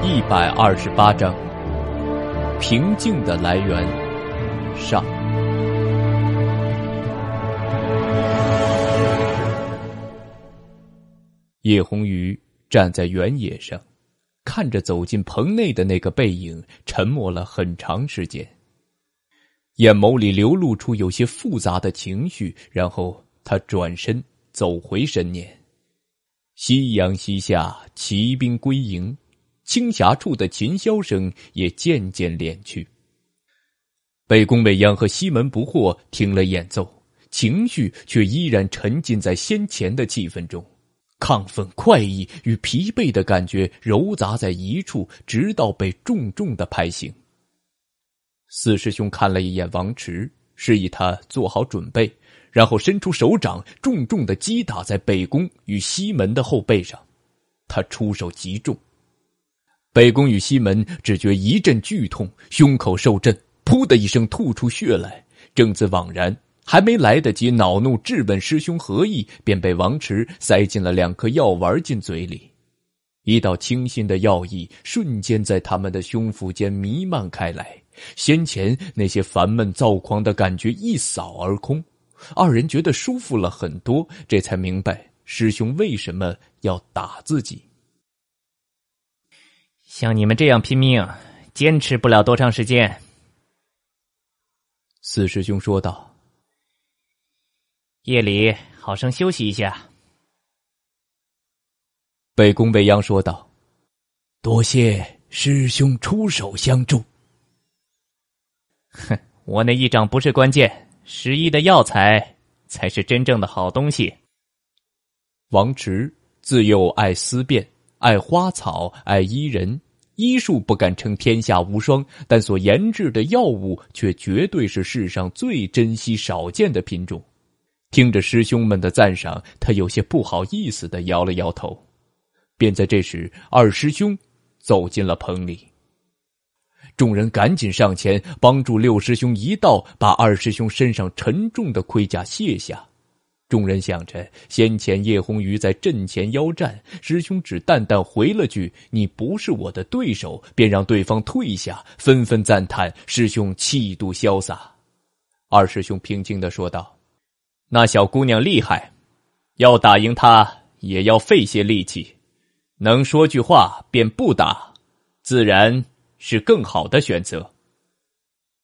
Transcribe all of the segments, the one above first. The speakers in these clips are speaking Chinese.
一百二十八章，平静的来源，上。叶红鱼站在原野上，看着走进棚内的那个背影，沉默了很长时间，眼眸里流露出有些复杂的情绪。然后他转身走回神念。夕阳西下，骑兵归营。青霞处的琴箫声也渐渐敛去。北宫未央和西门不惑听了演奏，情绪却依然沉浸在先前的气氛中，亢奋、快意与疲惫的感觉揉杂在一处，直到被重重的拍醒。四师兄看了一眼王池，示意他做好准备，然后伸出手掌，重重的击打在北宫与西门的后背上。他出手极重。北宫与西门只觉一阵剧痛，胸口受震，噗的一声吐出血来。正自惘然，还没来得及恼怒质问师兄何意，便被王池塞进了两颗药丸进嘴里。一道清新的药意瞬间在他们的胸腹间弥漫开来，先前那些烦闷躁狂的感觉一扫而空，二人觉得舒服了很多，这才明白师兄为什么要打自己。像你们这样拼命，坚持不了多长时间。”四师兄说道，“夜里好生休息一下。”北宫未央说道，“多谢师兄出手相助。”哼，我那一掌不是关键，十一的药材才是真正的好东西。王直自幼爱思辨。爱花草，爱医人，医术不敢称天下无双，但所研制的药物却绝对是世上最珍稀少见的品种。听着师兄们的赞赏，他有些不好意思的摇了摇头。便在这时，二师兄走进了棚里，众人赶紧上前帮助六师兄一道把二师兄身上沉重的盔甲卸下。众人想着，先前叶红鱼在阵前邀战，师兄只淡淡回了句“你不是我的对手”，便让对方退下，纷纷赞叹师兄气度潇洒。二师兄平静的说道：“那小姑娘厉害，要打赢她也要费些力气，能说句话便不打，自然是更好的选择。”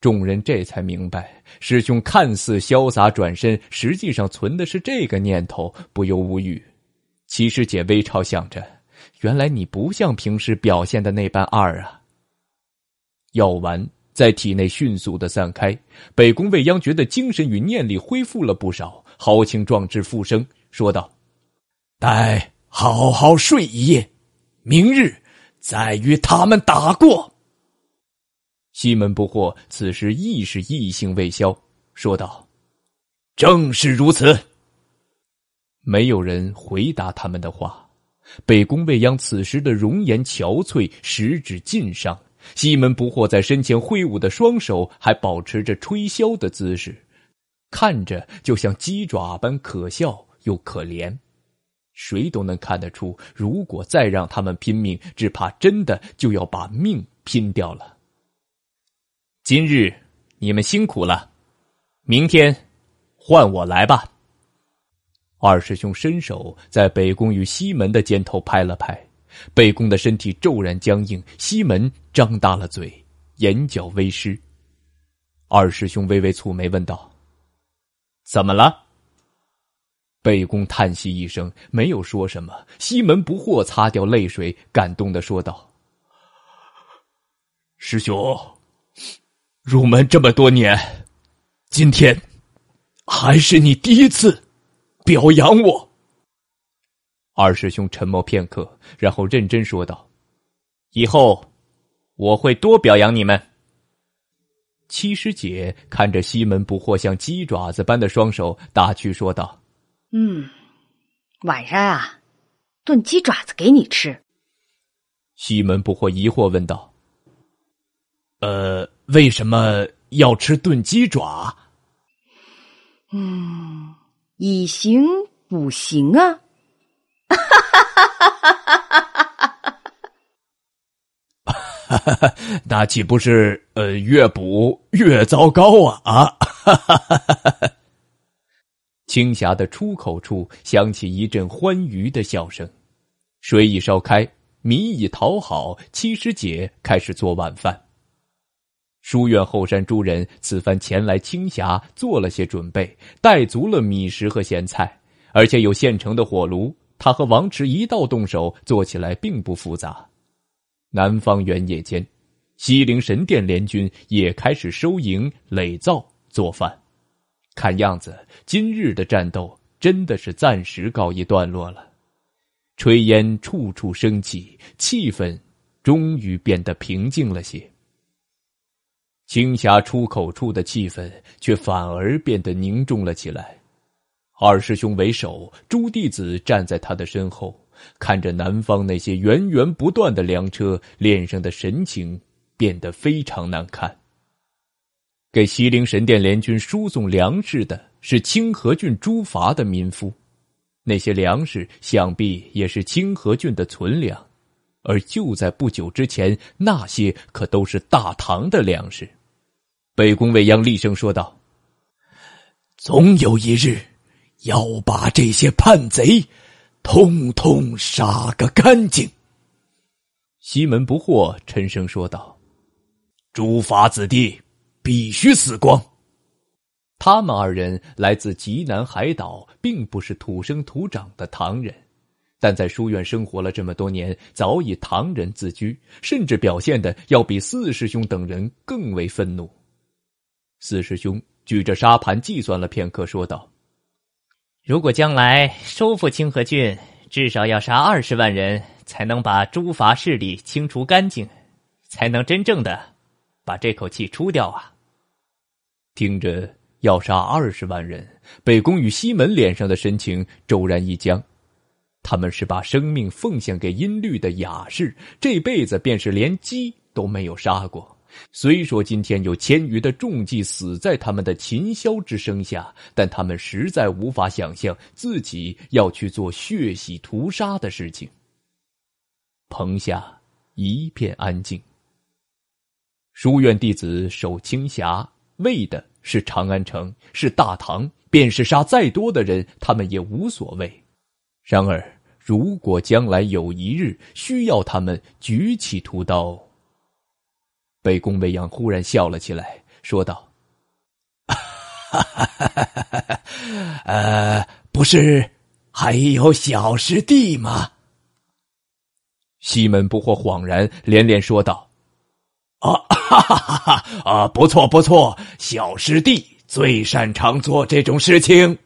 众人这才明白，师兄看似潇洒转身，实际上存的是这个念头，不由无语。七师姐微嘲想着：“原来你不像平时表现的那般二啊。”药丸在体内迅速的散开，北宫未央觉得精神与念力恢复了不少，豪情壮志复生，说道：“待好好睡一夜，明日再与他们打过。”西门不惑此时亦是异性未消，说道：“正是如此。”没有人回答他们的话。北宫未央此时的容颜憔悴，十指尽伤。西门不惑在身前挥舞的双手还保持着吹箫的姿势，看着就像鸡爪般可笑又可怜。谁都能看得出，如果再让他们拼命，只怕真的就要把命拼掉了。今日你们辛苦了，明天换我来吧。二师兄伸手在北宫与西门的肩头拍了拍，北宫的身体骤然僵硬，西门张大了嘴，眼角微湿。二师兄微微蹙眉问道：“怎么了？”北宫叹息一声，没有说什么。西门不惑擦掉泪水，感动的说道：“师兄。”入门这么多年，今天还是你第一次表扬我。二师兄沉默片刻，然后认真说道：“以后我会多表扬你们。”七师姐看着西门不惑像鸡爪子般的双手，打趣说道：“嗯，晚上啊，炖鸡爪子给你吃。”西门不惑疑惑问道：“呃？”为什么要吃炖鸡爪？嗯，以形补形啊！哈哈哈哈哈！哈哈，那岂不是呃越补越糟糕啊？啊！青霞的出口处响起一阵欢愉的笑声。水已烧开，米已淘好，七师姐开始做晚饭。书院后山诸人此番前来青霞，做了些准备，带足了米食和咸菜，而且有现成的火炉。他和王池一道动手，做起来并不复杂。南方原野间，西陵神殿联军也开始收营垒灶做饭。看样子，今日的战斗真的是暂时告一段落了。炊烟处处升起，气氛终于变得平静了些。青霞出口处的气氛却反而变得凝重了起来。二师兄为首，朱弟子站在他的身后，看着南方那些源源不断的粮车，脸上的神情变得非常难看。给西陵神殿联军输送粮食的是清河郡朱阀的民夫，那些粮食想必也是清河郡的存粮，而就在不久之前，那些可都是大唐的粮食。北宫未央厉声说道：“总有一日，要把这些叛贼，通通杀个干净。”西门不惑沉声说道：“诸法子弟必须死光。”他们二人来自极南海岛，并不是土生土长的唐人，但在书院生活了这么多年，早已唐人自居，甚至表现的要比四师兄等人更为愤怒。四师兄举着沙盘计算了片刻，说道：“如果将来收复清河郡，至少要杀二十万人，才能把诸伐势力清除干净，才能真正的把这口气出掉啊！”听着要杀二十万人，北宫与西门脸上的神情骤然一僵，他们是把生命奉献给音律的雅士，这辈子便是连鸡都没有杀过。虽说今天有千余的重计死在他们的琴箫之声下，但他们实在无法想象自己要去做血洗屠杀的事情。棚下一片安静。书院弟子守青霞，为的是长安城，是大唐。便是杀再多的人，他们也无所谓。然而，如果将来有一日需要他们举起屠刀，北宫未央忽然笑了起来，说道：“呃，不是还有小师弟吗？”西门不惑恍然，连连说道：“啊，哈哈哈哈！啊，不错不错，小师弟最擅长做这种事情。”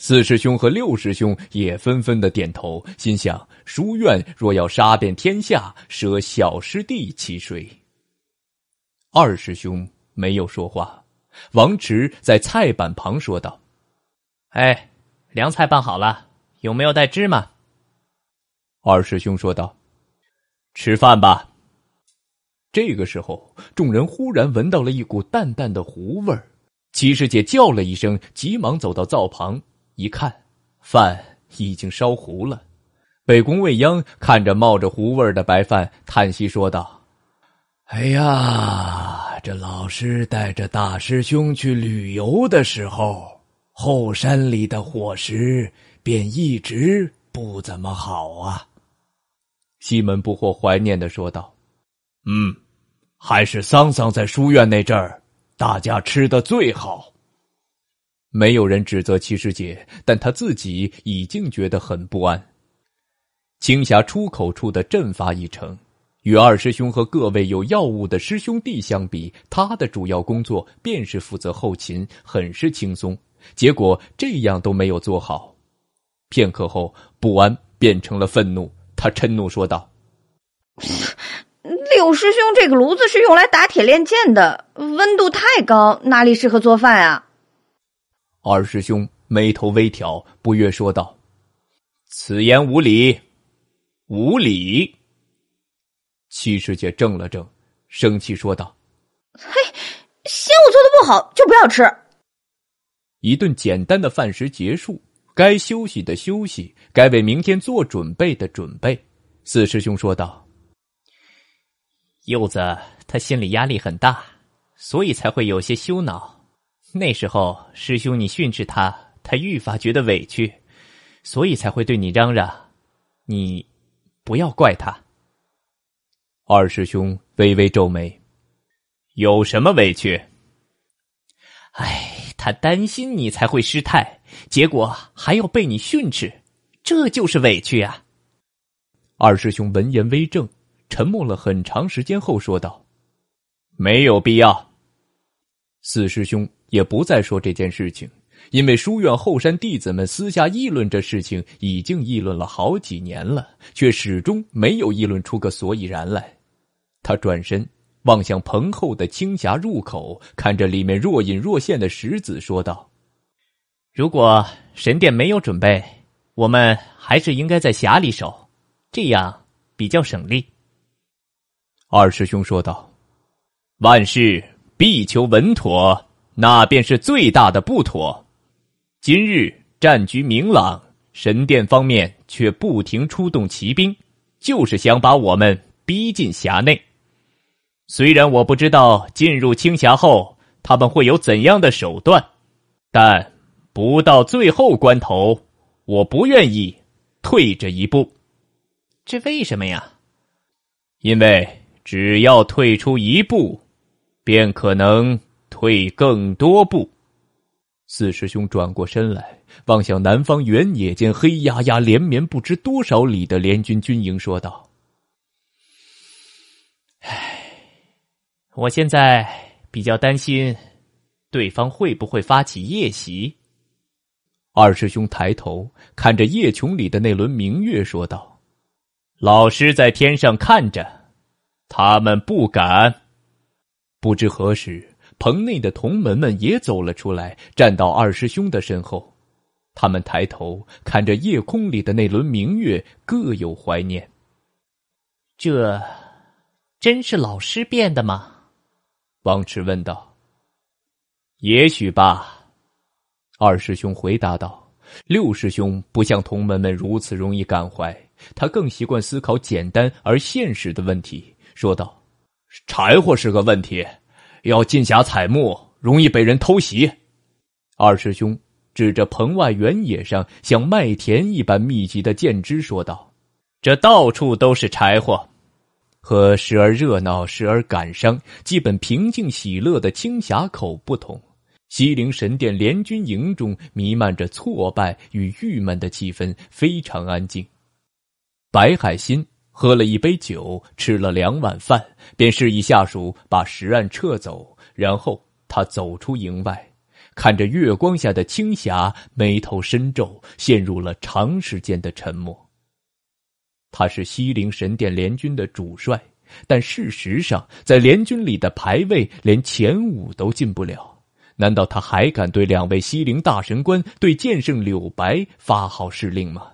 四师兄和六师兄也纷纷的点头，心想：“书院若要杀遍天下，舍小师弟其谁？”二师兄没有说话，王池在菜板旁说道：“哎，凉菜拌好了，有没有带芝麻？”二师兄说道：“吃饭吧。”这个时候，众人忽然闻到了一股淡淡的糊味儿。七师姐叫了一声，急忙走到灶旁一看，饭已经烧糊了。北宫未央看着冒着糊味儿的白饭，叹息说道：“哎呀！”这老师带着大师兄去旅游的时候，后山里的伙食便一直不怎么好啊。西门不惑怀念的说道：“嗯，还是桑桑在书院那阵儿，大家吃的最好。”没有人指责七师姐，但她自己已经觉得很不安。青霞出口处的阵法已成。与二师兄和各位有药物的师兄弟相比，他的主要工作便是负责后勤，很是轻松。结果这样都没有做好。片刻后，不安变成了愤怒，他嗔怒说道：“六师兄，这个炉子是用来打铁练剑的，温度太高，哪里适合做饭啊？”二师兄眉头微挑，不悦说道：“此言无理，无理。”七师姐怔了怔，生气说道：“嘿，仙物做的不好就不要吃。”一顿简单的饭食结束，该休息的休息，该为明天做准备的准备。四师兄说道：“柚子他心里压力很大，所以才会有些羞恼。那时候师兄你训斥他，他愈发觉得委屈，所以才会对你嚷嚷。你不要怪他。”二师兄微微皱眉：“有什么委屈？”“哎，他担心你才会失态，结果还要被你训斥，这就是委屈啊！”二师兄闻言微怔，沉默了很长时间后说道：“没有必要。”四师兄也不再说这件事情，因为书院后山弟子们私下议论这事情已经议论了好几年了，却始终没有议论出个所以然来。他转身望向棚后的青霞入口，看着里面若隐若现的石子，说道：“如果神殿没有准备，我们还是应该在峡里守，这样比较省力。”二师兄说道：“万事必求稳妥，那便是最大的不妥。今日战局明朗，神殿方面却不停出动骑兵，就是想把我们逼进峡内。”虽然我不知道进入青霞后他们会有怎样的手段，但不到最后关头，我不愿意退这一步。这为什么呀？因为只要退出一步，便可能退更多步。四师兄转过身来，望向南方原野间黑压压连绵不知多少里的联军军营，说道。我现在比较担心，对方会不会发起夜袭？二师兄抬头看着夜琼里的那轮明月，说道：“老师在天上看着，他们不敢。”不知何时，棚内的同门们也走了出来，站到二师兄的身后。他们抬头看着夜空里的那轮明月，各有怀念。这真是老师变的吗？王迟问道：“也许吧。”二师兄回答道：“六师兄不像同门们如此容易感怀，他更习惯思考简单而现实的问题。”说道：“柴火是个问题，要进匣采木，容易被人偷袭。”二师兄指着棚外原野上像麦田一般密集的箭枝说道：“这到处都是柴火。”和时而热闹、时而感伤、基本平静、喜乐的青霞口不同，西陵神殿联军营中弥漫着挫败与郁闷的气氛，非常安静。白海心喝了一杯酒，吃了两碗饭，便示意下属把石案撤走，然后他走出营外，看着月光下的青霞，眉头深皱，陷入了长时间的沉默。他是西陵神殿联军的主帅，但事实上，在联军里的排位连前五都进不了。难道他还敢对两位西陵大神官、对剑圣柳白发号施令吗？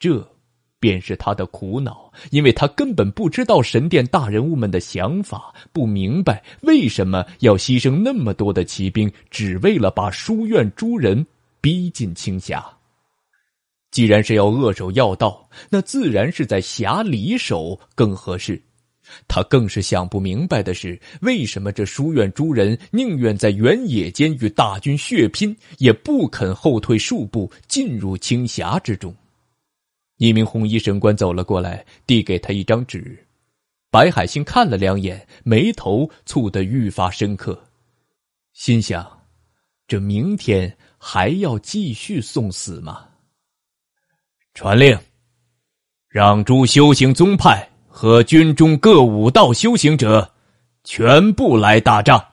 这，便是他的苦恼，因为他根本不知道神殿大人物们的想法，不明白为什么要牺牲那么多的骑兵，只为了把书院诸人逼近青霞。既然是要扼守要道，那自然是在峡里守更合适。他更是想不明白的是，为什么这书院诸人宁愿在原野间与大军血拼，也不肯后退数步进入青峡之中。一名红衣神官走了过来，递给他一张纸。白海星看了两眼，眉头蹙得愈发深刻，心想：这明天还要继续送死吗？传令，让诸修行宗派和军中各武道修行者全部来打仗。